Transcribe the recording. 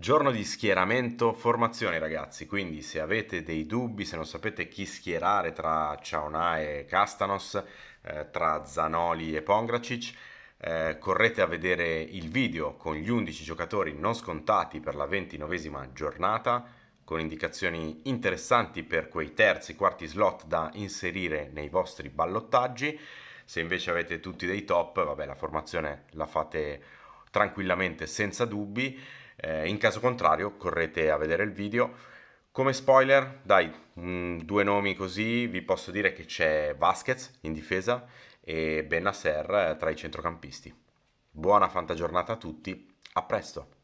Giorno di schieramento, formazione ragazzi, quindi se avete dei dubbi, se non sapete chi schierare tra Ciaonà e Castanos, eh, tra Zanoli e Pongracic, eh, correte a vedere il video con gli 11 giocatori non scontati per la 29esima giornata, con indicazioni interessanti per quei terzi, quarti slot da inserire nei vostri ballottaggi. Se invece avete tutti dei top, vabbè, la formazione la fate tranquillamente senza dubbi. Eh, in caso contrario correte a vedere il video. Come spoiler, dai, mh, mm, due nomi così, vi posso dire che c'è Vasquez in difesa e Benasser tra i centrocampisti. Buona fanta giornata a tutti, a presto!